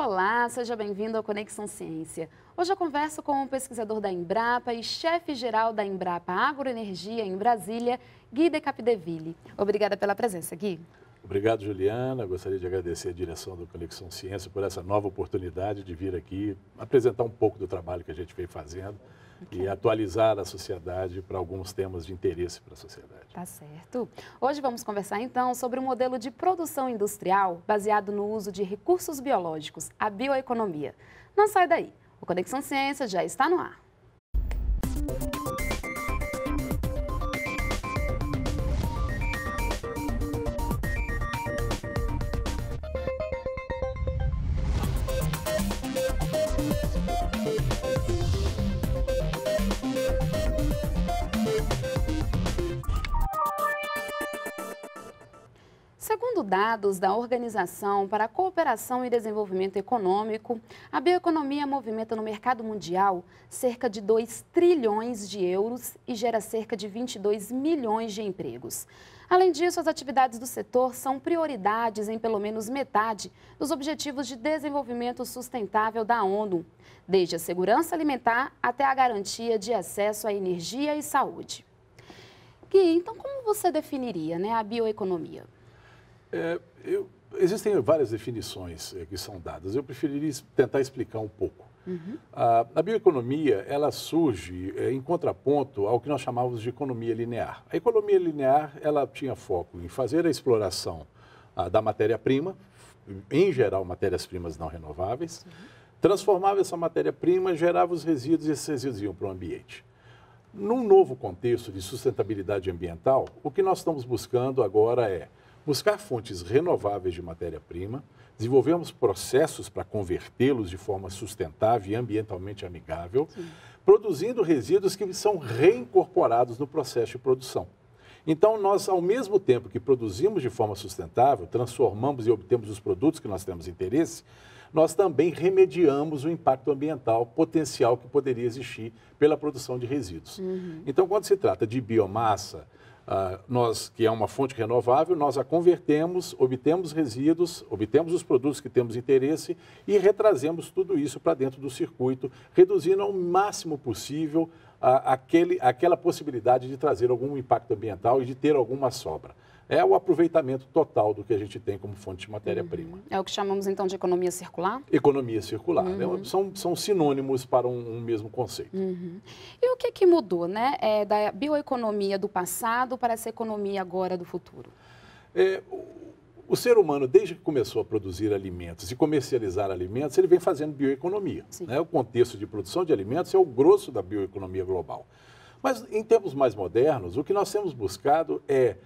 Olá, seja bem-vindo ao Conexão Ciência. Hoje eu converso com o pesquisador da Embrapa e chefe-geral da Embrapa Agroenergia em Brasília, Gui de Capdeville. Obrigada pela presença, Gui. Obrigado, Juliana. Gostaria de agradecer a direção do Conexão Ciência por essa nova oportunidade de vir aqui apresentar um pouco do trabalho que a gente vem fazendo e atualizar a sociedade para alguns temas de interesse para a sociedade. Tá certo. Hoje vamos conversar então sobre o um modelo de produção industrial baseado no uso de recursos biológicos, a bioeconomia. Não sai daí. O Conexão Ciência já está no ar. Segundo dados da Organização para a Cooperação e Desenvolvimento Econômico, a bioeconomia movimenta no mercado mundial cerca de 2 trilhões de euros e gera cerca de 22 milhões de empregos. Além disso, as atividades do setor são prioridades em pelo menos metade dos Objetivos de Desenvolvimento Sustentável da ONU, desde a segurança alimentar até a garantia de acesso à energia e saúde. Gui, então como você definiria né, a bioeconomia? É, eu, existem várias definições eh, que são dadas. Eu preferiria tentar explicar um pouco. Uhum. A, a, bioeconomia ela surge é, em contraponto ao que nós chamávamos de economia linear. A economia linear ela tinha foco em fazer a exploração a, ah, da matéria-prima, em geral matérias-primas não renováveis, uhum. transformava essa matéria-prima, gerava os resíduos e esses resíduos iam para o ambiente. Num novo contexto de sustentabilidade ambiental, o que nós estamos buscando agora é buscar fontes renováveis de matéria-prima, desenvolvemos processos para convertê-los de forma sustentável e ambientalmente amigável, Sim. produzindo resíduos que são reincorporados no processo de produção. Então, nós, ao mesmo tempo que produzimos de forma sustentável, transformamos e obtemos os produtos que nós temos interesse, nós também remediamos o impacto ambiental potencial que poderia existir pela produção de resíduos. Uhum. Então, quando se trata de biomassa, ah, nós, que é uma fonte renovável, nós a convertemos, obtemos resíduos, obtemos os produtos que temos interesse e retrazemos tudo isso para dentro do circuito, reduzindo ao máximo possível aquele, aquela possibilidade de trazer algum impacto ambiental e de ter alguma sobra é o aproveitamento total do que a gente tem como fonte de matéria-prima. Uhum. É o que chamamos então de economia circular? Economia circular. Uhum. Né? São, são sinônimos para um, um mesmo conceito. Uhum. E o que, que mudou né? É, da bioeconomia do passado para essa economia agora do futuro? É, o ser humano, desde que começou a produzir alimentos e comercializar alimentos, ele vem fazendo bioeconomia. Né? O contexto de produção de alimentos é o grosso da bioeconomia global. Mas, em tempos mais modernos, o que nós temos buscado é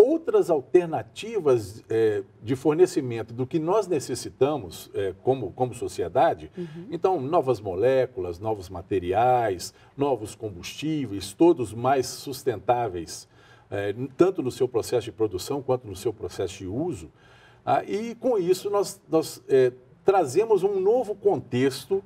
outras alternativas é, de fornecimento do que nós necessitamos é, como, como sociedade. Uhum. Então, novas moléculas, novos materiais, novos combustíveis, todos mais sustentáveis, é, tanto no seu processo de produção quanto no seu processo de uso. Ah, e com isso, nós, nós é, trazemos um novo contexto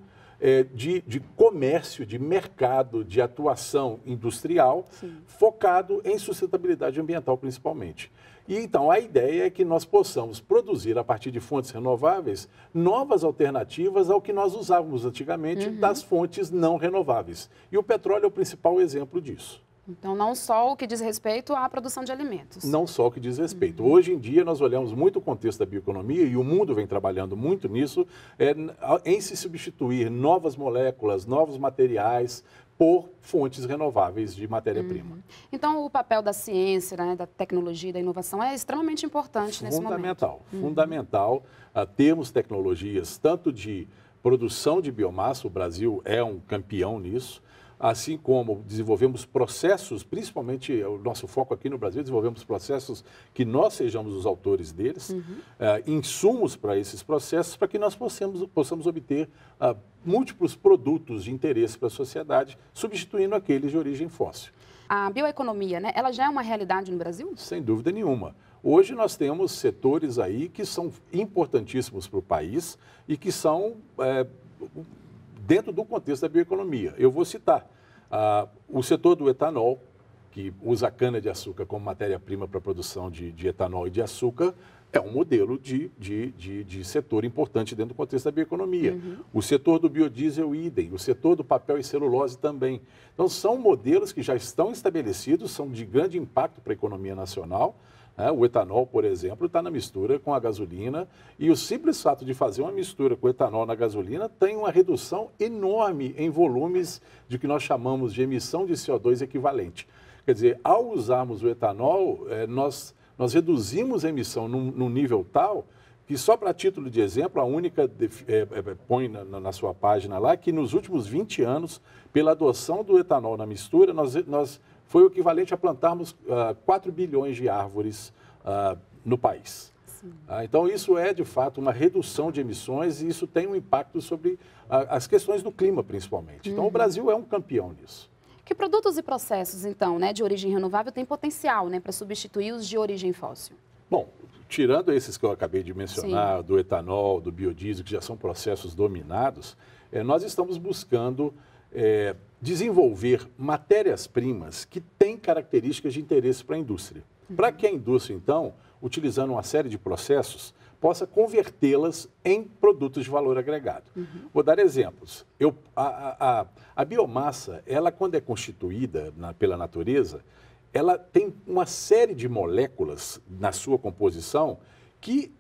é, de, de comércio, de mercado, de atuação industrial, Sim. focado em sustentabilidade ambiental principalmente. E então a ideia é que nós possamos produzir a partir de fontes renováveis novas alternativas ao que nós usávamos antigamente uhum. das fontes não renováveis. E o petróleo é o principal exemplo disso. Então, não só o que diz respeito à produção de alimentos. Não só o que diz respeito. Uhum. Hoje em dia, nós olhamos muito o contexto da bioeconomia e o mundo vem trabalhando muito nisso, é, em se substituir novas moléculas, novos materiais por fontes renováveis de matéria-prima. Uhum. Então, o papel da ciência, né, da tecnologia, da inovação é extremamente importante nesse momento. Fundamental. Uhum. Fundamental uh, ah, termos tecnologias tanto de produção de biomassa, o Brasil é um campeão nisso, assim como desenvolvemos processos, principalmente é o nosso foco aqui no Brasil, desenvolvemos processos que nós sejamos os autores deles, uhum. uh, insumos para esses processos, para que nós possamos, possamos obter uh, múltiplos produtos de interesse para a sociedade, substituindo aqueles de origem fóssil. A bioeconomia, né, ela já é uma realidade no Brasil? Sem dúvida nenhuma. Hoje nós temos setores aí que são importantíssimos para o país e que são é, dentro do contexto da bioeconomia. Eu vou citar ah, o setor do etanol, que usa cana-de-açúcar como matéria-prima para a produção de, de, etanol e de açúcar, é um modelo de, de, de, de setor importante dentro do contexto da bioeconomia. Uhum. O setor do biodiesel, idem. O setor do papel e celulose também. Então, são modelos que já estão estabelecidos, são de grande impacto para a economia nacional, né? o etanol, por exemplo, está na mistura com a gasolina e o simples fato de fazer uma mistura com etanol na gasolina tem uma redução enorme em volumes de que nós chamamos de emissão de CO2 equivalente. Quer dizer, ao usarmos o etanol, é, nós, nós reduzimos a emissão num, num, nível tal que só para título de exemplo, a única é, põe na, na, sua página lá que nos últimos 20 anos, pela adoção do etanol na mistura, nós, nós foi o equivalente a plantarmos uh, ah, 4 bilhões de árvores uh, no país. Ah, então, isso é, de fato, uma redução de emissões e isso tem um impacto sobre as questões do clima, principalmente. Então, uhum. o Brasil é um campeão nisso. Que produtos e processos, então, né, de origem renovável têm potencial né, para substituir os de origem fóssil? Bom, tirando esses que eu acabei de mencionar, Sim. do etanol, do biodiesel, que já são processos dominados, eh, nós estamos buscando eh, desenvolver matérias-primas que têm características de interesse para a indústria. Uhum. Para que a indústria, então, utilizando uma série de processos, possa convertê-las em produtos de valor agregado. Uhum. Vou dar exemplos. Eu, a, a, a, biomassa, ela quando é constituída na, pela natureza, ela tem uma série de moléculas na sua composição que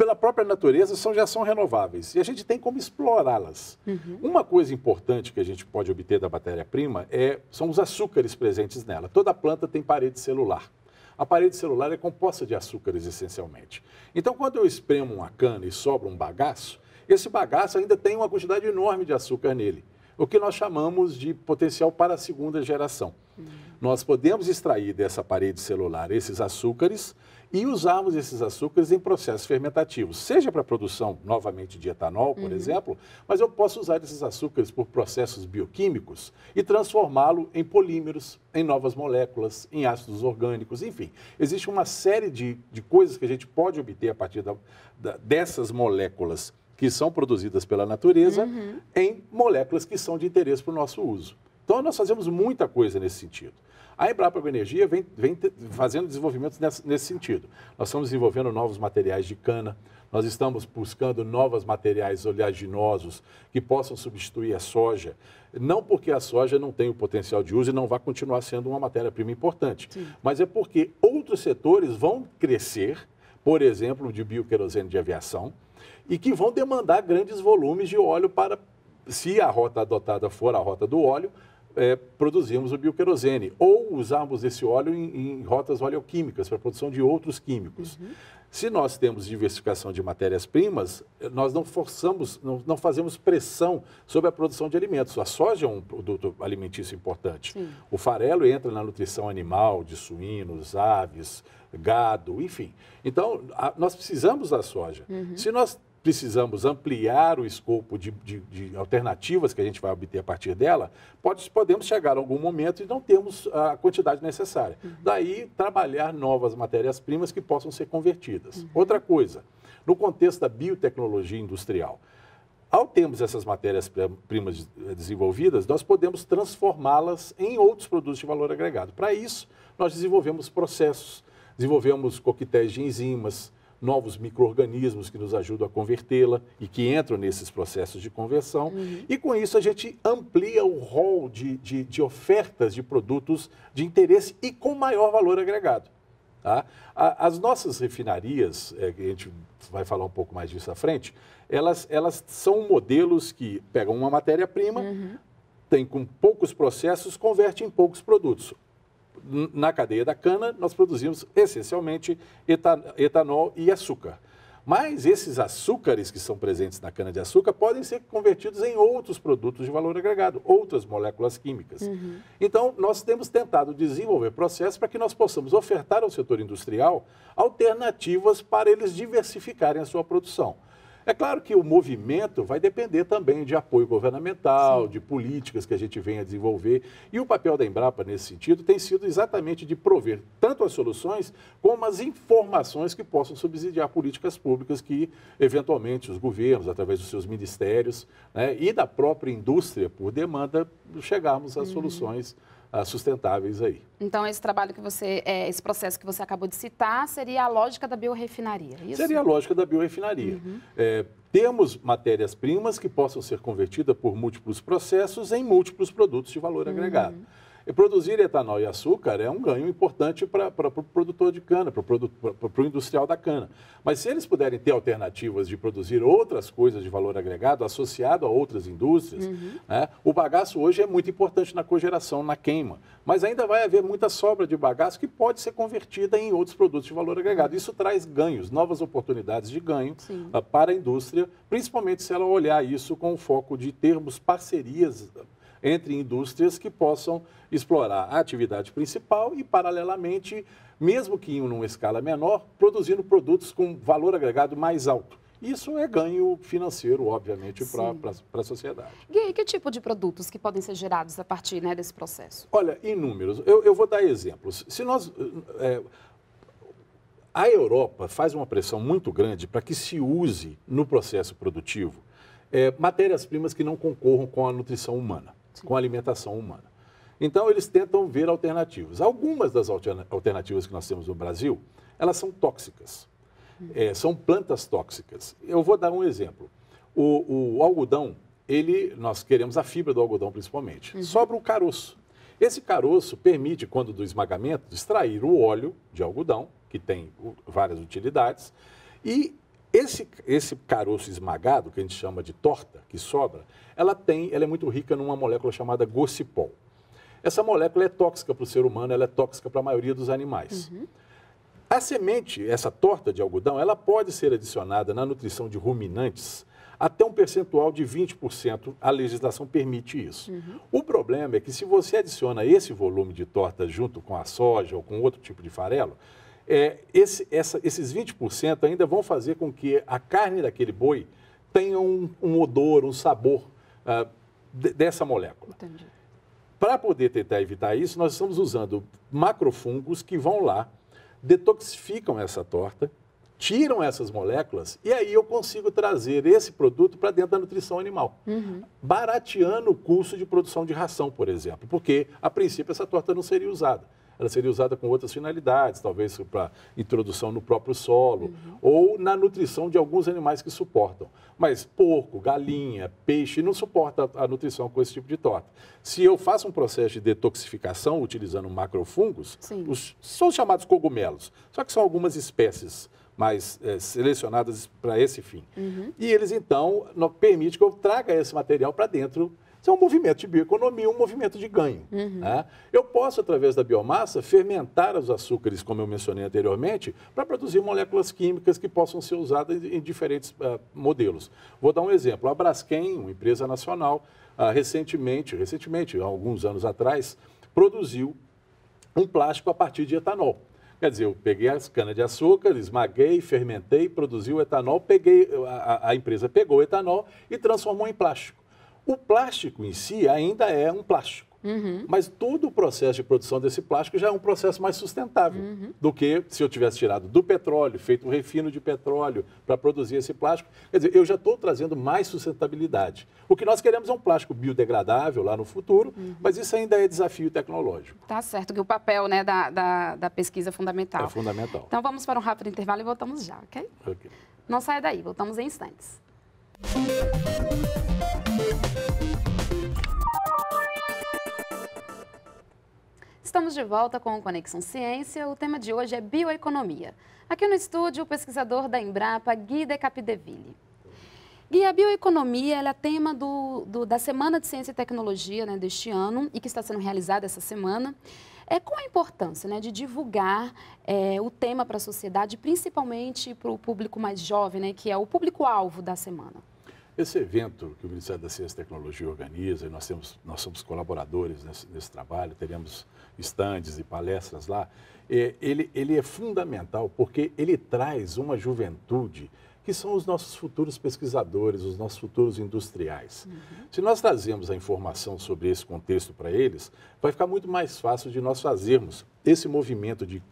pela própria natureza, são, já são renováveis. E a gente tem como explorá-las. Uhum. Uma coisa importante que a gente pode obter da matéria-prima é, são os açúcares presentes nela. Toda planta tem parede celular. A parede celular é composta de açúcares, essencialmente. Então, quando eu espremo uma cana e sobra um bagaço, esse bagaço ainda tem uma quantidade enorme de açúcar nele, o que nós chamamos de potencial para a segunda geração. Uhum. Nós podemos extrair dessa parede celular esses açúcares e usamos esses açúcares em processos fermentativos, seja para produção novamente de etanol, por uhum. exemplo, mas eu posso usar esses açúcares por processos bioquímicos e transformá-lo em polímeros, em novas moléculas, em ácidos orgânicos, enfim. Existe uma série de, de coisas que a gente pode obter a partir da, da, dessas moléculas que são produzidas pela natureza uhum. em moléculas que são de interesse para o nosso uso. Então, nós fazemos muita coisa nesse sentido. A Embrapa Bioenergia vem, vem fazendo desenvolvimentos nesse, nesse sentido. Nós estamos desenvolvendo novos materiais de cana, nós estamos buscando novos materiais oleaginosos que possam substituir a soja. Não porque a soja não tem o potencial de uso e não vai continuar sendo uma matéria-prima importante, Sim. mas é porque outros setores vão crescer, por exemplo, de bioquerosene de aviação, e que vão demandar grandes volumes de óleo para, se a rota adotada for a rota do óleo, é, produzirmos o bioquerosene ou usarmos esse óleo em, em rotas oleoquímicas para a produção de outros químicos. Uhum. Se nós temos diversificação de matérias-primas, nós não forçamos, não, não, fazemos pressão sobre a produção de alimentos. A soja é um produto alimentício importante. Sim. O farelo entra na nutrição animal, de suínos, aves, gado, enfim. Então, a, nós precisamos da soja. Uhum. Se nós precisamos ampliar o escopo de, de, de, alternativas que a gente vai obter a partir dela, pode, podemos chegar a algum momento e não temos a quantidade necessária. Uhum. Daí, trabalhar novas matérias-primas que possam ser convertidas. Uhum. Outra coisa, no contexto da biotecnologia industrial, ao termos essas matérias-primas desenvolvidas, nós podemos transformá-las em outros produtos de valor agregado. Para isso, nós desenvolvemos processos, desenvolvemos coquetéis de enzimas, novos micro-organismos que nos ajudam a convertê-la e que entram nesses processos de conversão. Uhum. E com isso a gente amplia o rol de, de, de ofertas de produtos de interesse e com maior valor agregado. Tá? As nossas refinarias, é, a gente vai falar um pouco mais disso à frente, elas, elas são modelos que pegam uma matéria-prima, uhum. tem com poucos processos, converte em poucos produtos na cadeia da cana, nós produzimos essencialmente etanol e açúcar. Mas esses açúcares que são presentes na cana-de-açúcar podem ser convertidos em outros produtos de valor agregado, outras moléculas químicas. Uhum. Então, nós temos tentado desenvolver processos para que nós possamos ofertar ao setor industrial alternativas para eles diversificarem a sua produção. É claro que o movimento vai depender também de apoio governamental, Sim. de políticas que a gente venha desenvolver. E o papel da Embrapa, nesse sentido, tem sido exatamente de prover tanto as soluções como as informações que possam subsidiar políticas públicas que, eventualmente, os governos, através dos seus ministérios né, e da própria indústria, por demanda, chegarmos às uhum. soluções sustentáveis aí. Então, esse trabalho que você, é, esse processo que você acabou de citar, seria a lógica da biorefinaria, é isso? Seria a lógica da biorefinaria. Uhum. É, temos matérias-primas que possam ser convertidas por múltiplos processos em múltiplos produtos de valor uhum. agregado. E produzir etanol e açúcar é um ganho importante para o pro produtor de cana, para o pro, pro industrial da cana. Mas se eles puderem ter alternativas de produzir outras coisas de valor agregado associado a outras indústrias, uhum. né, o bagaço hoje é muito importante na cogeração, na queima. Mas ainda vai haver muita sobra de bagaço que pode ser convertida em outros produtos de valor agregado. Isso traz ganhos, novas oportunidades de ganho uh, para a indústria, principalmente se ela olhar isso com o foco de termos parcerias entre indústrias que possam explorar a atividade principal e, paralelamente, mesmo que em uma escala menor, produzindo produtos com valor agregado mais alto. Isso é ganho financeiro, obviamente, para a sociedade. Gui, que tipo de produtos que podem ser gerados a partir né, desse processo? Olha, inúmeros. Eu, eu vou dar exemplos. Se nós. É, a Europa faz uma pressão muito grande para que se use no processo produtivo é, matérias-primas que não concorram com a nutrição humana com a alimentação humana. Então, eles tentam ver alternativas. Algumas das alternativas que nós temos no Brasil, elas são tóxicas. É, são plantas tóxicas. Eu vou dar um exemplo. O, o, algodão, ele, nós queremos a fibra do algodão principalmente. Uhum. Sobra o caroço. Esse caroço permite, quando do esmagamento, extrair o óleo de algodão, que tem várias utilidades, e esse, esse caroço esmagado, que a gente chama de torta, que sobra, ela tem, ela é muito rica numa molécula chamada gocipol. Essa molécula é tóxica para o ser humano, ela é tóxica para a maioria dos animais. Uhum. A semente, essa torta de algodão, ela pode ser adicionada na nutrição de ruminantes até um percentual de 20%. A legislação permite isso. Uhum. O problema é que se você adiciona esse volume de torta junto com a soja ou com outro tipo de farelo, é, esse, essa, esses 20% ainda vão fazer com que a carne daquele boi tenha um, um odor, um sabor ah, de, dessa molécula. Para poder tentar evitar isso, nós estamos usando macrofungos que vão lá, detoxificam essa torta, tiram essas moléculas e aí eu consigo trazer esse produto para dentro da nutrição animal, uhum. barateando o custo de produção de ração, por exemplo, porque a princípio essa torta não seria usada ela seria usada com outras finalidades, talvez para introdução no próprio solo uhum. ou na nutrição de alguns animais que suportam. Mas porco, galinha, peixe não suporta a nutrição com esse tipo de torta. Se eu faço um processo de detoxificação utilizando macrofungos, os, são chamados cogumelos, só que são algumas espécies mais é, selecionadas para esse fim. Uhum. E eles, então, permitem que eu traga esse material para dentro isso é um movimento de bioeconomia, um movimento de ganho. Uhum. Né? Eu posso, através da biomassa, fermentar os açúcares, como eu mencionei anteriormente, para produzir moléculas químicas que possam ser usadas em diferentes uh, modelos. Vou dar um exemplo. A Braskem, uma empresa nacional, uh, recentemente, recentemente, alguns anos atrás, produziu um plástico a partir de etanol. Quer dizer, eu peguei as canas-de-açúcar, esmaguei, fermentei, produzi o etanol, peguei, a, a empresa pegou o etanol e transformou em plástico. O plástico em si ainda é um plástico. Uhum. Mas todo o processo de produção desse plástico já é um processo mais sustentável uhum. do que se eu tivesse tirado do petróleo, feito um refino de petróleo para produzir esse plástico. Quer dizer, eu já estou trazendo mais sustentabilidade. O que nós queremos é um plástico biodegradável lá no futuro, uhum. mas isso ainda é desafio tecnológico. Tá certo, que o papel né, da, da, da pesquisa é fundamental. É fundamental. Então vamos para um rápido intervalo e voltamos já, ok? okay. Não saia daí, voltamos em instantes. Estamos de volta com o Conexão Ciência. O tema de hoje é bioeconomia. Aqui no estúdio, o pesquisador da Embrapa, Gui de Capdeville. Gui, a bioeconomia é tema do, do, da Semana de Ciência e Tecnologia né, deste ano e que está sendo realizada essa semana. É com a importância né, de divulgar é, o tema para a sociedade, principalmente para o público mais jovem, né, que é o público-alvo da semana? Esse evento que o Ministério da Ciência e Tecnologia organiza, e nós, temos, nós somos colaboradores nesse, nesse trabalho, teremos estandes e palestras lá, é, ele, ele é fundamental porque ele traz uma juventude que são os nossos futuros pesquisadores, os nossos futuros industriais. Uhum. Se nós trazemos a informação sobre esse contexto para eles, vai ficar muito mais fácil de nós fazermos esse movimento de,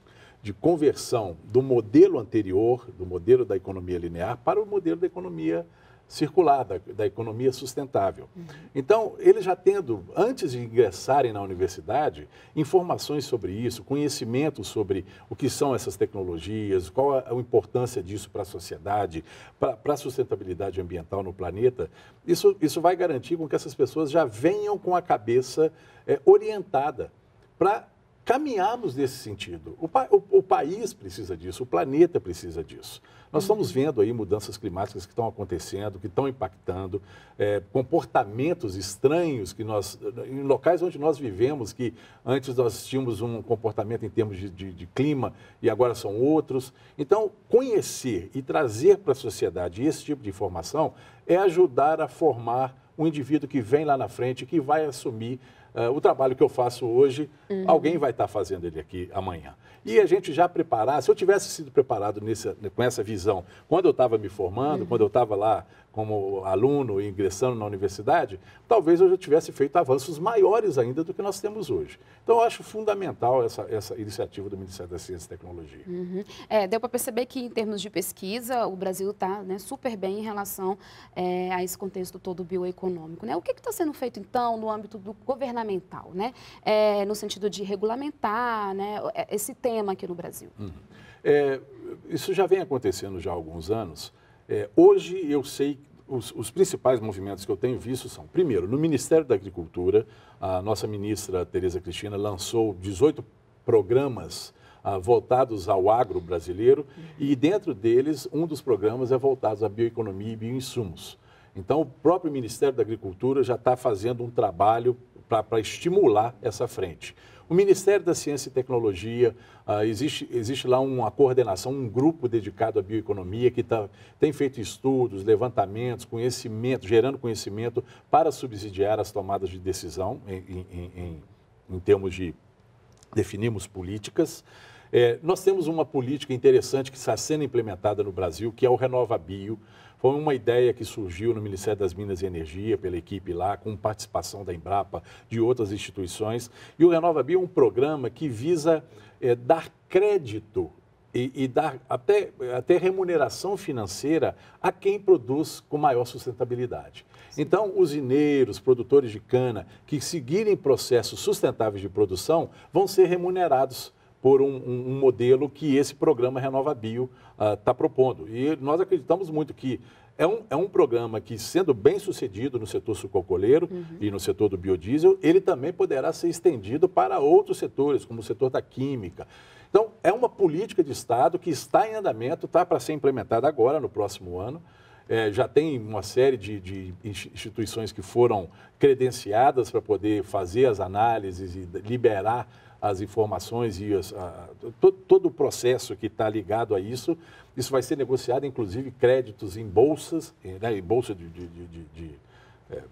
de conversão do modelo anterior, do modelo da economia linear, para o modelo da economia linear circular, da, da economia sustentável. Uhum. Então, eles já tendo, antes de ingressarem na universidade, informações sobre isso, conhecimento sobre o que são essas tecnologias, qual a, a importância disso para a sociedade, para a sustentabilidade ambiental no planeta, isso, isso vai garantir com que essas pessoas já venham com a cabeça é, orientada para caminharmos nesse sentido. O, pa o, o, país precisa disso, o planeta precisa disso. Nós uhum. estamos vendo aí mudanças climáticas que estão acontecendo, que estão impactando, é, comportamentos estranhos que nós, em locais onde nós vivemos, que antes nós tínhamos um comportamento em termos de, de, de clima e agora são outros. Então, conhecer e trazer para a sociedade esse tipo de informação é ajudar a formar um indivíduo que vem lá na frente, que vai assumir Uh, o trabalho que eu faço hoje, uhum. alguém vai estar tá fazendo ele aqui amanhã. E a gente já preparar, se eu tivesse sido preparado nessa, com essa visão, quando eu estava me formando, uhum. quando eu estava lá como aluno ingressando na universidade, talvez eu já tivesse feito avanços maiores ainda do que nós temos hoje. Então, eu acho fundamental essa, essa iniciativa do Ministério da Ciência e Tecnologia. Uhum. É, deu para perceber que, em termos de pesquisa, o Brasil está né, super bem em relação é, a esse contexto todo bioeconômico. Né? O que está sendo feito, então, no âmbito do governamental, né? É, no sentido de regulamentar né, é, esse tema aqui no Brasil? Uhum. É, isso já vem acontecendo já há alguns anos. É, hoje eu sei os, os, principais movimentos que eu tenho visto são, primeiro, no Ministério da Agricultura, a nossa ministra Tereza Cristina lançou 18 programas ah, voltados ao agro brasileiro uhum. e dentro deles um dos programas é voltado à bioeconomia e bioinsumos. Então, o próprio Ministério da Agricultura já está fazendo um trabalho para estimular essa frente. O Ministério da Ciência e Tecnologia, uh, existe, existe lá uma coordenação, um grupo dedicado à bioeconomia que tá, tem feito estudos, levantamentos, conhecimento, gerando conhecimento para subsidiar as tomadas de decisão em, em, em, em termos de definirmos políticas. É, nós temos uma política interessante que está sendo implementada no Brasil, que é o Renova Bio. Foi uma ideia que surgiu no Ministério das Minas e Energia, pela equipe lá, com participação da Embrapa, de outras instituições. E o Renova Bio é um programa que visa é, dar crédito e, e, dar até, até remuneração financeira a quem produz com maior sustentabilidade. Então, usineiros, produtores de cana que seguirem processos sustentáveis de produção vão ser remunerados por um, um, um modelo que esse programa Renova Bio está ah, uh, propondo. E nós acreditamos muito que é um, é um programa que, sendo bem sucedido no setor sucocoleiro uhum. e no setor do biodiesel, ele também poderá ser estendido para outros setores, como o setor da química. Então, é uma política de Estado que está em andamento, está para ser implementada agora, no próximo ano. É, já tem uma série de, de, instituições que foram credenciadas para poder fazer as análises e liberar as informações e as, a, to, todo o processo que está ligado a isso. Isso vai ser negociado, inclusive, créditos em bolsas, né, em bolsa de, de, de, de, de é,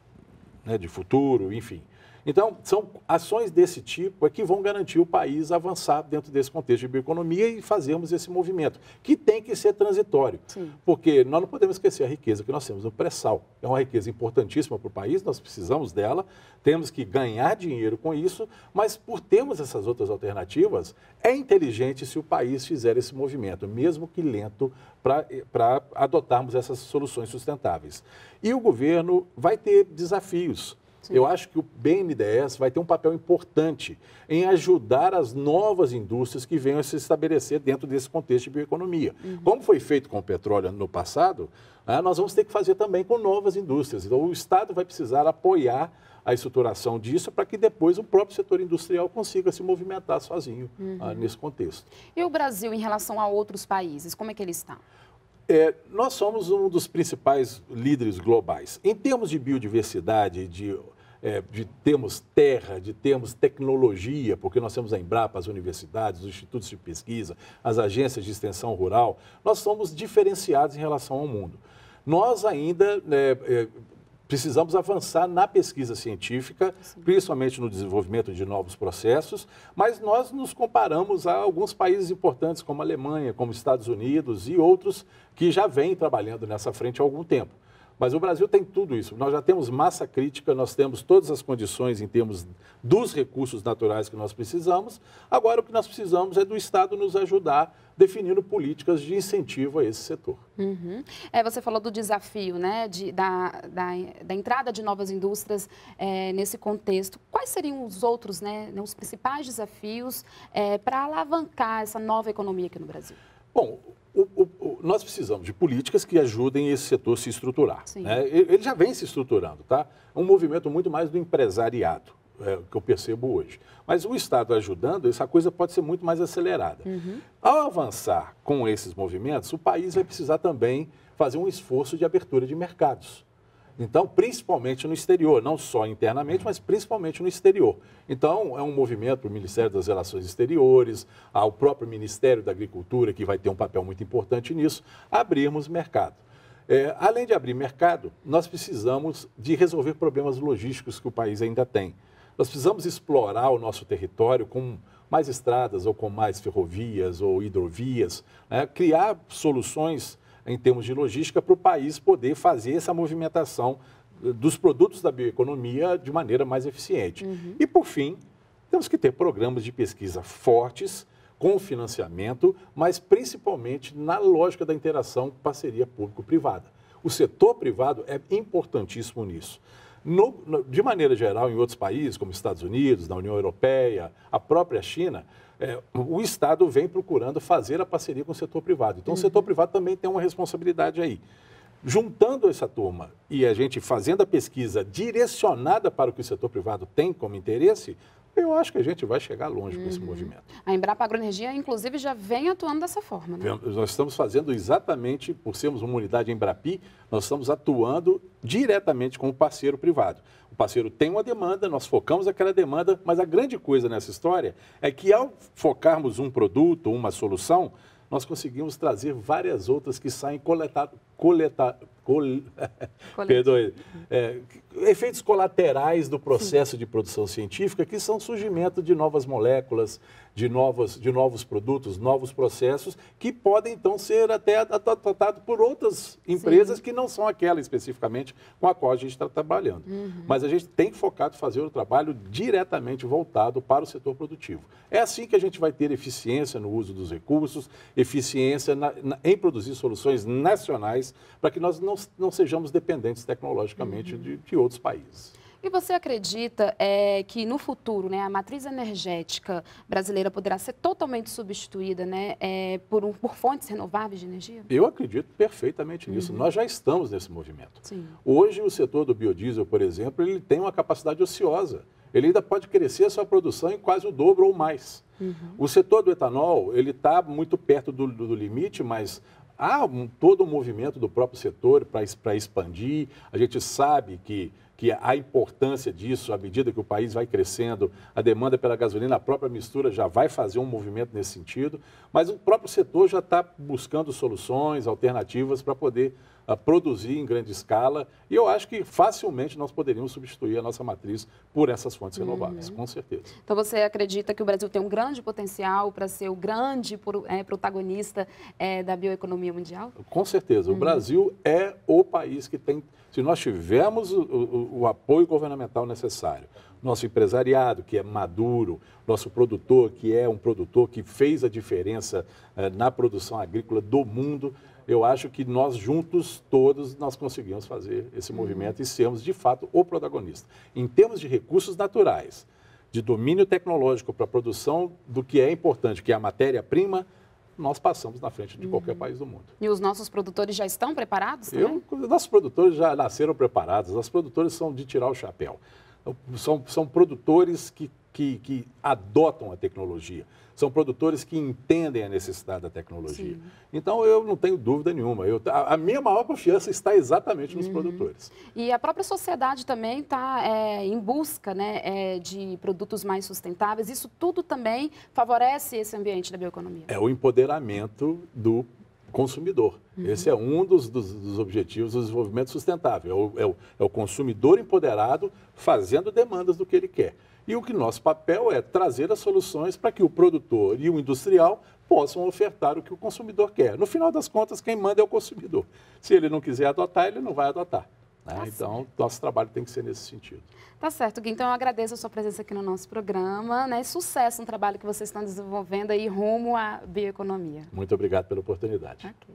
né, futuro, enfim. Então, são ações desse tipo é que vão garantir o país avançar dentro desse contexto de bioeconomia e fazermos esse movimento, que tem que ser transitório. Sim. Porque nós não podemos esquecer a riqueza que nós temos no pré-sal. É uma riqueza importantíssima para o país, nós precisamos dela, temos que ganhar dinheiro com isso, mas por termos essas outras alternativas, é inteligente se o país fizer esse movimento, mesmo que lento, para adotarmos essas soluções sustentáveis. E o governo vai ter desafios eu acho que o BNDES vai ter um papel importante em ajudar as novas indústrias que venham a se estabelecer dentro desse contexto de bioeconomia. Uhum. Como foi feito com o petróleo no passado, ah, nós vamos ter que fazer também com novas indústrias. Então, o Estado vai precisar apoiar a estruturação disso para que depois o próprio setor industrial consiga se movimentar sozinho ah, uhum. nesse contexto. E o Brasil em relação a outros países, como é que ele está? É, nós somos um dos principais líderes globais. Em termos de biodiversidade, de é, de termos terra, de termos tecnologia, porque nós temos a Embrapa, as universidades, os institutos de pesquisa, as agências de extensão rural, nós somos diferenciados em relação ao mundo. Nós ainda né, é, precisamos avançar na pesquisa científica, Sim. principalmente no desenvolvimento de novos processos, mas nós nos comparamos a alguns países importantes como a Alemanha, como Estados Unidos e outros que já vêm trabalhando nessa frente há algum tempo. Mas o Brasil tem tudo isso. Nós já temos massa crítica, nós temos todas as condições em termos dos recursos naturais que nós precisamos. Agora, o que nós precisamos é do Estado nos ajudar definindo políticas de incentivo a esse setor. Uhum. É, você falou do desafio, né, de, da, da, da, entrada de novas indústrias é, nesse contexto. Quais seriam os outros, né, né os principais desafios é, para alavancar essa nova economia aqui no Brasil? Bom, o, o, nós precisamos de políticas que ajudem esse setor a se estruturar. Né? Ele já vem se estruturando, tá? É um movimento muito mais do empresariado. É, que eu percebo hoje. Mas o Estado ajudando, essa coisa pode ser muito mais acelerada. Uhum. Ao avançar com esses movimentos, o país vai precisar também fazer um esforço de abertura de mercados. Então, principalmente no exterior, não só internamente, mas principalmente no exterior. Então, é um movimento, o Ministério das Relações Exteriores, ao próprio Ministério da Agricultura, que vai ter um papel muito importante nisso, abrirmos mercado. É, além de abrir mercado, nós precisamos de resolver problemas logísticos que o país ainda tem. Nós precisamos explorar o nosso território com mais estradas ou com mais ferrovias ou hidrovias, né? criar soluções em termos de logística, para o país poder fazer essa movimentação eh, dos produtos da bioeconomia de maneira mais eficiente. Uhum. E, por fim, temos que ter programas de pesquisa fortes, com financiamento, mas principalmente na lógica da interação parceria público-privada. O setor privado é importantíssimo nisso. No, no, de maneira geral, em outros países, como Estados Unidos, na União Europeia, a própria China, é, o Estado vem procurando fazer a parceria com o setor privado. Então, uhum. o setor uhum. privado também tem uma responsabilidade aí. Juntando essa turma e a gente fazendo a pesquisa direcionada para o que o setor privado tem como interesse, eu acho que a gente vai chegar longe uhum. com esse uhum. movimento. A Embrapa Agroenergia, inclusive, já vem atuando dessa forma. Né? Nós estamos fazendo exatamente, por sermos uma unidade Embrapi, nós estamos atuando diretamente com o parceiro privado. O parceiro tem uma demanda, nós focamos aquela demanda, mas a grande coisa nessa história é que ao focarmos um produto, uma solução, nós conseguimos trazer várias outras que saem coletado, col... Perdoe. É, efeitos colaterais do processo de produção científica, que são o surgimento de novas moléculas, de novos, de novos produtos, novos processos, que podem então ser até tratados por outras empresas Sim. que não são aquela especificamente com a qual a gente está trabalhando. Uhum. Mas a gente tem focado em fazer o trabalho diretamente voltado para o setor produtivo. É assim que a gente vai ter eficiência no uso dos recursos, eficiência na, na, em produzir soluções nacionais para que nós não, não sejamos dependentes tecnologicamente uhum. de, de outros países. E você acredita é, que no futuro né, a matriz energética brasileira poderá ser totalmente substituída né, é, por, um, por, fontes renováveis de energia? Eu acredito perfeitamente nisso. Uhum. Nós já estamos nesse movimento. Sim. Hoje, o setor do biodiesel, por exemplo, ele tem uma capacidade ociosa. Ele ainda pode crescer a sua produção em quase o dobro ou mais. Uhum. O setor do etanol, ele está muito perto do, do, limite, mas há um, todo um movimento do próprio setor para expandir. A gente sabe que, que a importância disso, à medida que o país vai crescendo, a demanda pela gasolina, a própria mistura já vai fazer um movimento nesse sentido, mas o próprio setor já está buscando soluções, alternativas para poder a produzir em grande escala. E eu acho que facilmente nós poderíamos substituir a nossa matriz por essas fontes renováveis, uhum. com certeza. Então você acredita que o Brasil tem um grande potencial para ser o grande é, protagonista é, da bioeconomia mundial? Com certeza. Uhum. O hum. Brasil é o país que tem. Se nós tivermos o, o, o apoio governamental necessário, nosso empresariado, que é maduro, nosso produtor, que é um produtor que fez a diferença eh, na produção agrícola do mundo eu acho que nós juntos, todos, nós conseguimos fazer esse uhum. movimento e sermos, de fato, o protagonista. Em termos de recursos naturais, de domínio tecnológico para a produção do que é importante, que é a matéria-prima, nós passamos na frente de qualquer uhum. país do mundo. E os nossos produtores já estão preparados? Eu, nossos produtores já nasceram preparados, nossos produtores são de tirar o chapéu. São, são produtores que que, que adotam a tecnologia, são produtores que entendem a necessidade da tecnologia. Sim. Então, eu não tenho dúvida nenhuma. Eu, a, a minha maior confiança está exatamente nos uhum. produtores. E a própria sociedade também está é, em busca né, é, de produtos mais sustentáveis. Isso tudo também favorece esse ambiente da bioeconomia. É o empoderamento do consumidor. Uhum. Esse é um dos, dos, dos, objetivos do desenvolvimento sustentável. É o, é o, é o consumidor empoderado fazendo demandas do que ele quer. E o que nosso papel é trazer as soluções para que o produtor e o industrial possam ofertar o que o consumidor quer. No final das contas, quem manda é o consumidor. Se ele não quiser adotar, ele não vai adotar. Né? Tá então, certo. nosso trabalho tem que ser nesse sentido. Tá certo, Gui. Então, eu agradeço a sua presença aqui no nosso programa. Né? Sucesso no trabalho que vocês estão desenvolvendo aí rumo à bioeconomia. Muito obrigado pela oportunidade. Okay.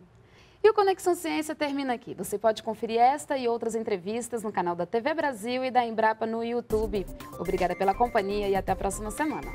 E o Conexão Ciência termina aqui. Você pode conferir esta e outras entrevistas no canal da TV Brasil e da Embrapa no YouTube. Obrigada pela companhia e até a próxima semana.